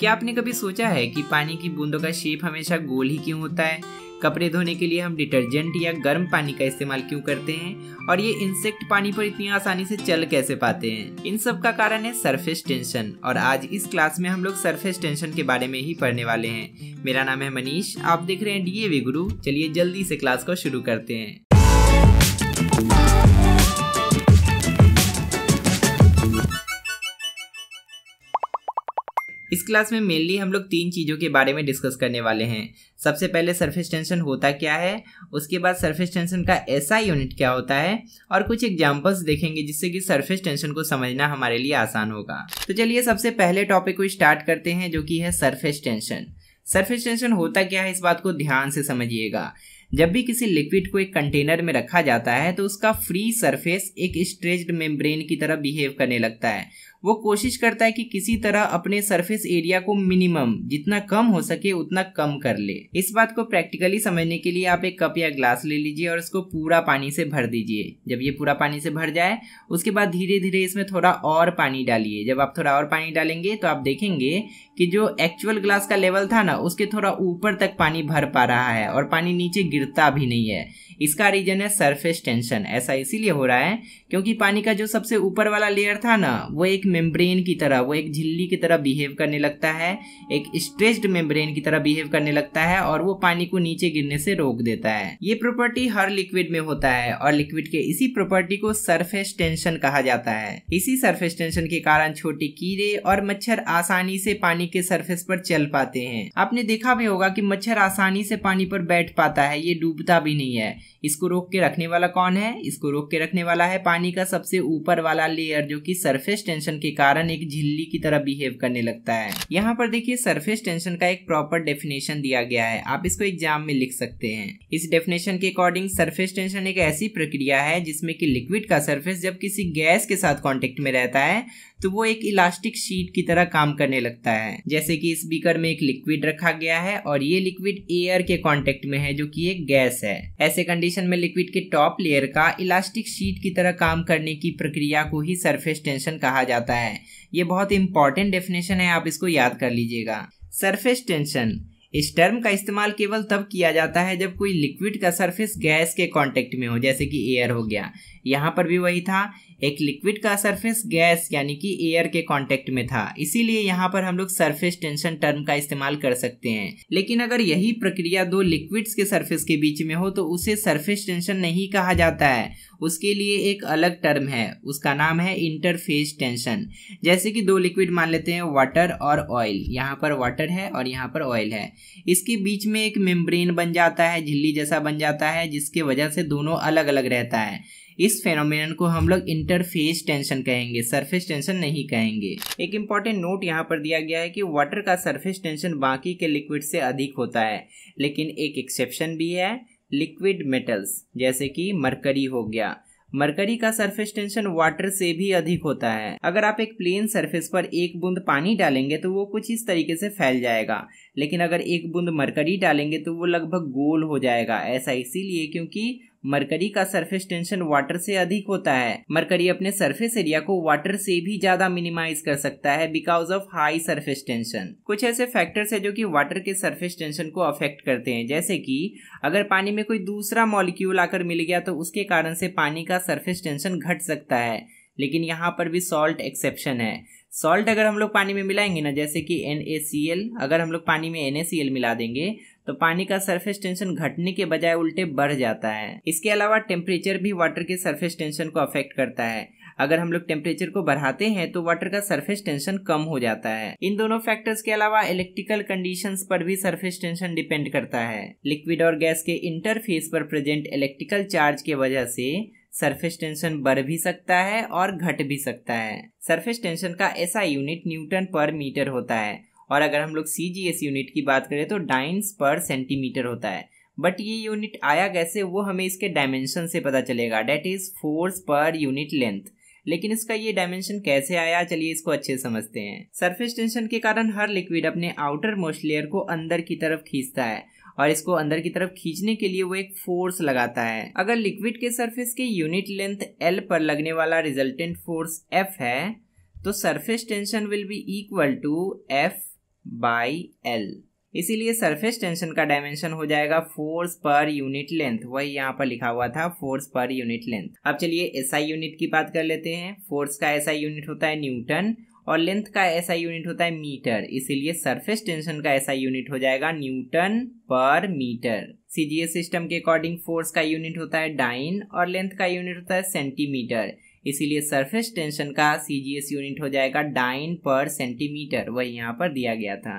क्या आपने कभी सोचा है कि पानी की बूंदों का शेप हमेशा गोल ही क्यों होता है कपड़े धोने के लिए हम डिटर्जेंट या गर्म पानी का इस्तेमाल क्यों करते हैं और ये इंसेक्ट पानी पर इतनी आसानी से चल कैसे पाते हैं इन सब का कारण है सरफेस टेंशन और आज इस क्लास में हम लोग सरफेस टेंशन के बारे में ही पढ़ने वाले हैं मेरा नाम है मनीष आप देख रहे हैं डी ए गुरु चलिए जल्दी से क्लास को शुरू करते हैं इस क्लास में मेनली हम लोग तीन चीज़ों के बारे में डिस्कस करने वाले हैं सबसे पहले सरफेस टेंशन होता क्या है उसके बाद सरफेस टेंशन का ऐसा यूनिट क्या होता है और कुछ एग्जांपल्स देखेंगे जिससे कि सरफेस टेंशन को समझना हमारे लिए आसान होगा तो चलिए सबसे पहले टॉपिक को स्टार्ट करते हैं जो कि है सरफेस टेंशन सरफेस टेंशन होता क्या है इस बात को ध्यान से समझिएगा जब भी किसी लिक्विड को एक कंटेनर में रखा जाता है तो उसका फ्री सरफेस एक स्ट्रेच्ड मेम्ब्रेन की तरह बिहेव करने लगता है वो कोशिश करता है कि किसी तरह अपने सरफेस एरिया को मिनिमम जितना कम हो सके उतना कम कर ले इस बात को प्रैक्टिकली समझने के लिए आप एक कप या ग्लास ले लीजिए और इसको पूरा पानी से भर दीजिए जब ये पूरा पानी से भर जाए उसके बाद धीरे धीरे इसमें थोड़ा और पानी डालिए जब आप थोड़ा और पानी डालेंगे तो आप देखेंगे कि जो एक्चुअल ग्लास का लेवल था ना उसके थोड़ा ऊपर तक पानी भर पा रहा है और पानी नीचे गिरता भी नहीं है इसका रीजन है सरफेस टेंशन ऐसा इसीलिए हो रहा है क्योंकि पानी का जो सबसे ऊपर वाला लेयर था ना वो एक मेम्ब्रेन की तरह वो एक झिल्ली की तरह बिहेव करने लगता है एक स्ट्रेस्ड मेम्ब्रेन की तरह बिहेव करने लगता है और वो पानी को नीचे गिरने से रोक देता है ये प्रॉपर्टी हर लिक्विड में होता है और लिक्विड के इसी प्रॉपर्टी को सरफेस टेंशन कहा जाता है इसी सरफेस टेंशन के कारण छोटे कीड़े और मच्छर आसानी से पानी के सरफेस पर चल पाते हैं आपने देखा भी होगा कि मच्छर आसानी से पानी पर बैठ पाता है ये डूबता भी नहीं है इसको रोक के रखने वाला कौन है इसको रोक के रखने वाला है पानी का सबसे ऊपर वाला लेयर जो कि सरफेस टेंशन के कारण एक झिल्ली की तरह बिहेव करने लगता है यहाँ पर देखिए सरफेस टेंशन का एक प्रॉपर डेफिनेशन दिया गया है आप इसको एग्जाम में लिख सकते हैं इस डेफिनेशन के अकॉर्डिंग सरफेस टेंशन एक ऐसी प्रक्रिया है जिसमें कि लिक्विड का सरफेस जब किसी गैस के साथ कॉन्टेक्ट में रहता है तो वो एक इलास्टिक शीट की तरह काम करने लगता है जैसे कि इस बीकर में एक लिक्विड रखा गया है और ये लिक्विड एयर के कॉन्टेक्ट में है जो कि एक गैस है ऐसे कंडीशन में लिक्विड के टॉप लेयर का इलास्टिक शीट की तरह काम करने की प्रक्रिया को ही सरफेस टेंशन कहा जाता है ये बहुत इंपॉर्टेंट डेफिनेशन है आप इसको याद कर लीजिएगा सरफेस टेंशन इस टर्म का इस्तेमाल केवल तब किया जाता है जब कोई लिक्विड का सरफेस गैस के कांटेक्ट में हो जैसे कि एयर हो गया यहाँ पर भी वही था एक लिक्विड का सरफेस गैस यानी कि एयर के कांटेक्ट में था इसीलिए यहाँ पर हम लोग सरफेस टेंशन टर्म का इस्तेमाल कर सकते हैं लेकिन अगर यही प्रक्रिया दो लिक्विड्स के सरफेस के बीच में हो तो उसे सरफेस टेंशन नहीं कहा जाता है उसके लिए एक अलग टर्म है उसका नाम है इंटरफेस टेंशन जैसे कि दो लिक्विड मान लेते हैं वाटर और ऑयल यहाँ पर वाटर है और यहाँ पर ऑयल है इसके बीच में एक मेम्ब्रेन बन जाता है झिल्ली जैसा बन जाता है जिसके वजह से दोनों अलग अलग रहता है इस फेनोमिन को हम लोग इंटरफेस टेंशन कहेंगे सरफेस टेंशन नहीं कहेंगे एक इंपॉर्टेंट नोट यहाँ पर दिया गया है कि वाटर का सरफेस टेंशन बाकी के लिक्विड से अधिक होता है लेकिन एक एक्सेप्शन भी है लिक्विड मेटल्स जैसे कि मरकरी हो गया मरकरी का सरफेस टेंशन वाटर से भी अधिक होता है अगर आप एक प्लेन सरफेस पर एक बूंद पानी डालेंगे तो वो कुछ इस तरीके से फैल जाएगा लेकिन अगर एक बूंद मरकरी डालेंगे तो वो लगभग गोल हो जाएगा ऐसा इसीलिए क्योंकि मरकरी का सरफेस टेंशन वाटर से अधिक होता है मरकरी अपने सरफेस एरिया को वाटर से भी ज्यादा मिनिमाइज कर सकता है because of high surface tension कुछ ऐसे फैक्टर्स है जो कि वाटर के सरफेस टेंशन को अफेक्ट करते हैं जैसे कि अगर पानी में कोई दूसरा मॉलिक्यूल आकर मिल गया तो उसके कारण से पानी का सरफेस टेंशन घट सकता है लेकिन यहाँ पर भी सॉल्ट एक्सेप्शन है सॉल्ट अगर हम लोग पानी में मिलाएंगे ना जैसे कि एन अगर हम लोग पानी में एन मिला देंगे तो पानी का सरफेस टेंशन घटने के बजाय उल्टे बढ़ जाता है इसके अलावा टेम्परेचर भी वाटर के सरफेस टेंशन को अफेक्ट करता है अगर हम लोग टेम्परेचर को बढ़ाते हैं तो वाटर का सरफेस टेंशन कम हो जाता है इन दोनों फैक्टर्स के अलावा इलेक्ट्रिकल कंडीशंस पर भी सरफेस टेंशन डिपेंड करता है लिक्विड और गैस के इंटरफेस पर प्रेजेंट इलेक्ट्रिकल चार्ज की वजह से सरफेस टेंशन बढ़ भी सकता है और घट भी सकता है सरफेस टेंशन का ऐसा यूनिट न्यूटन पर मीटर होता है और अगर हम लोग सी जी एस यूनिट की बात करें तो डाइंस पर सेंटीमीटर होता है बट ये यूनिट आया कैसे वो हमें इसके डायमेंशन से पता चलेगा डेट इज़ फोर्स पर यूनिट लेंथ लेकिन इसका ये डायमेंशन कैसे आया चलिए इसको अच्छे समझते हैं सरफेस टेंशन के कारण हर लिक्विड अपने आउटर मोस्ट लेयर को अंदर की तरफ खींचता है और इसको अंदर की तरफ खींचने के लिए वो एक फोर्स लगाता है अगर लिक्विड के सरफेस के यूनिट लेंथ एल पर लगने वाला रिजल्टेंट फोर्स एफ है तो surface tension will be equal to F by L इसीलिए सरफेस टेंशन का डायमेंशन हो जाएगा फोर्स पर यूनिट लेंथ वही यहाँ पर लिखा हुआ था फोर्स पर यूनिट लेंथ अब चलिए एसआई यूनिट की बात कर लेते हैं फोर्स का एसआई यूनिट होता है न्यूटन और लेंथ का एसआई यूनिट होता है मीटर इसीलिए सरफेस टेंशन का एसआई यूनिट हो जाएगा न्यूटन पर मीटर सीजीएस सिस्टम के अकॉर्डिंग फोर्स का यूनिट होता है डाइन और लेंथ का यूनिट होता है सेंटीमीटर इसीलिए सरफेस टेंशन का सी यूनिट हो जाएगा डाइन पर सेंटीमीटर वही यहाँ पर दिया गया था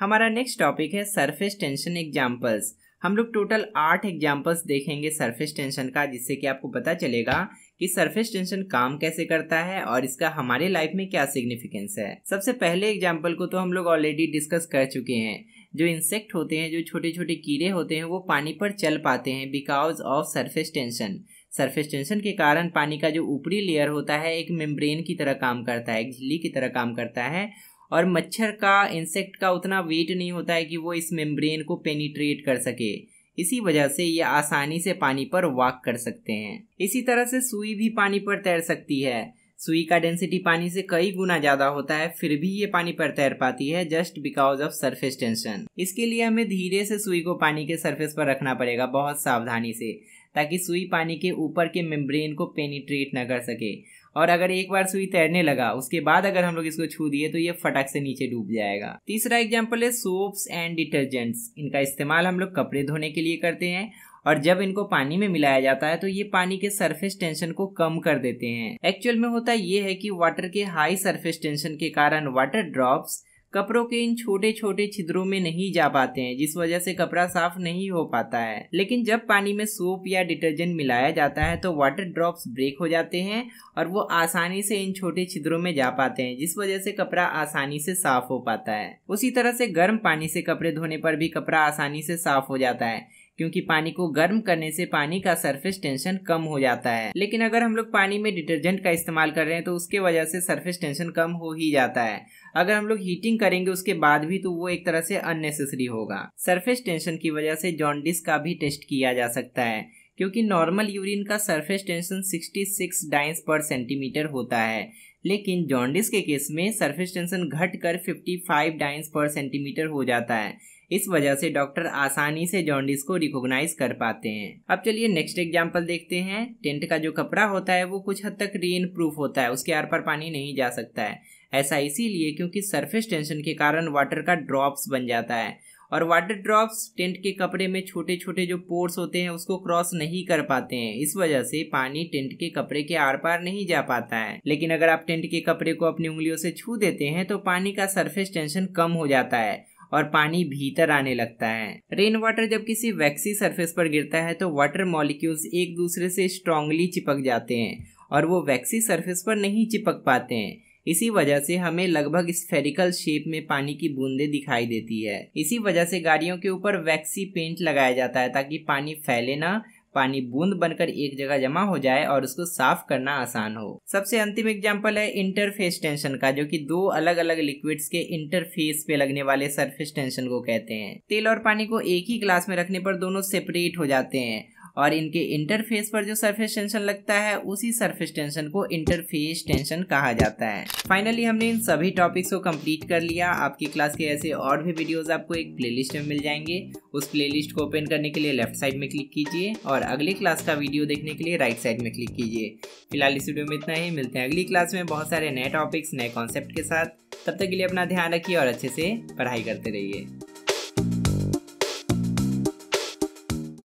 हमारा नेक्स्ट टॉपिक है सरफेस टेंशन एग्जाम्पल्स हम लोग टोटल आठ एग्जाम्पल्स देखेंगे सरफेस टेंशन का जिससे कि आपको पता चलेगा कि सरफेस टेंशन काम कैसे करता है और इसका हमारे लाइफ में क्या सिग्निफिकेंस है सबसे पहले एग्जाम्पल को तो हम लोग ऑलरेडी डिस्कस कर चुके हैं जो इंसेक्ट होते हैं जो छोटे छोटे कीड़े होते हैं वो पानी पर चल पाते हैं because of surface tension surface tension के कारण पानी का जो ऊपरी लेयर होता है एक मेम्ब्रेन की तरह काम करता है एक झिल्ली की तरह काम करता है और मच्छर का इंसेक्ट का उतना वेट नहीं होता है कि वो इस मेम्ब्रेन को पेनिट्रेट कर सके इसी वजह से ये आसानी से पानी पर वॉक कर सकते हैं इसी तरह से सुई भी पानी पर तैर सकती है सुई का डेंसिटी पानी से कई गुना ज़्यादा होता है फिर भी ये पानी पर तैर पाती है just because of surface tension इसके लिए हमें धीरे से सुई को पानी के सरफेस पर रखना पड़ेगा बहुत सावधानी से ताकि सुई पानी के ऊपर के मेम्ब्रेन को पेनिट्रेट ना कर सके और अगर एक बार सुई तैरने लगा उसके बाद अगर हम लोग इसको छू दिए तो ये फटक से नीचे डूब जाएगा तीसरा एग्जाम्पल है सोप्स एंड डिटर्जेंट्स इनका इस्तेमाल हम लोग कपड़े धोने के लिए करते हैं और जब इनको पानी में मिलाया जाता है तो ये पानी के सरफेस टेंशन को कम कर देते हैं एक्चुअल में होता ये है कि वाटर के हाई सरफेस टेंशन के कारण वाटर ड्रॉप्स कपड़ों के इन छोटे छोटे छिद्रों में नहीं जा पाते हैं जिस वजह से कपड़ा साफ नहीं हो पाता है लेकिन जब पानी में सोप या डिटर्जेंट मिलाया जाता है तो वाटर ड्रॉप्स ब्रेक हो जाते हैं और वो आसानी से इन छोटे छिद्रों में जा पाते हैं जिस वजह से कपड़ा आसानी से साफ हो पाता है उसी तरह से गर्म पानी से कपड़े धोने पर भी कपड़ा आसानी से साफ हो जाता है क्योंकि पानी को गर्म करने से पानी का सरफेस टेंशन कम हो जाता है लेकिन अगर हम लोग पानी में डिटर्जेंट का इस्तेमाल कर रहे हैं तो उसके वजह से सरफेस टेंशन कम हो ही जाता है अगर हम लोग हीटिंग करेंगे उसके बाद भी तो वो एक तरह से अननेसेसरी होगा सरफेस टेंशन की वजह से जॉन्डिस का भी टेस्ट किया जा सकता है क्योंकि नॉर्मल यूरिन का surface tension 66 dynes per centimetre होता है लेकिन जॉन्डिस के केस में सरफेस टेंशन घटकर 55 डाइंस पर सेंटीमीटर हो जाता है इस वजह से डॉक्टर आसानी से जॉन्डिस को रिकॉग्नाइज कर पाते हैं अब चलिए नेक्स्ट एग्जाम्पल देखते हैं टेंट का जो कपड़ा होता है वो कुछ हद तक रेन प्रूफ होता है उसके आर पर पानी नहीं जा सकता है ऐसा इसीलिए क्योंकि सरफेस टेंशन के कारण वाटर का ड्रॉप्स बन जाता है और वाटर ड्रॉप्स टेंट के कपड़े में छोटे छोटे जो पोर्स होते हैं उसको क्रॉस नहीं कर पाते हैं इस वजह से पानी टेंट के कपड़े के आर पार नहीं जा पाता है लेकिन अगर आप टेंट के कपड़े को अपनी उंगलियों से छू देते हैं तो पानी का सरफेस टेंशन कम हो जाता है और पानी भीतर आने लगता है रेन वाटर जब किसी वैक्सी सरफेस पर गिरता है तो वाटर मॉलिक्यूल्स एक दूसरे से स्ट्रांगली चिपक जाते हैं और वो वैक्सी सरफेस पर नहीं चिपक पाते हैं इसी वजह से हमें लगभग स्फेरिकल शेप में पानी की बूंदें दिखाई देती है इसी वजह से गाड़ियों के ऊपर वैक्सी पेंट लगाया जाता है ताकि पानी फैले ना पानी बूंद बनकर एक जगह जमा हो जाए और उसको साफ करना आसान हो सबसे अंतिम एग्जाम्पल है इंटरफेस टेंशन का जो कि दो अलग अलग लिक्विड्स के इंटरफेस पे लगने वाले सरफेस टेंशन को कहते हैं तेल और पानी को एक ही ग्लास में रखने पर दोनों सेपरेट हो जाते हैं और इनके इंटरफेस पर जो सरफेस टेंशन लगता है उसी सरफेस टेंशन को इंटरफेस टेंशन कहा जाता है फाइनली हमने इन सभी टॉपिक्स को कंप्लीट कर लिया आपकी क्लास के ऐसे और भी वीडियोस आपको एक प्लेलिस्ट में मिल जाएंगे उस प्लेलिस्ट को ओपन करने के लिए लेफ्ट साइड में क्लिक कीजिए और अगली क्लास का वीडियो देखने के लिए राइट साइड में क्लिक कीजिए फिलहाल इस वीडियो में इतना ही मिलते हैं अगली क्लास में बहुत सारे नए टॉपिक्स नए कॉन्सेप्ट के साथ तब तक के लिए अपना ध्यान रखिए और अच्छे से पढ़ाई करते रहिए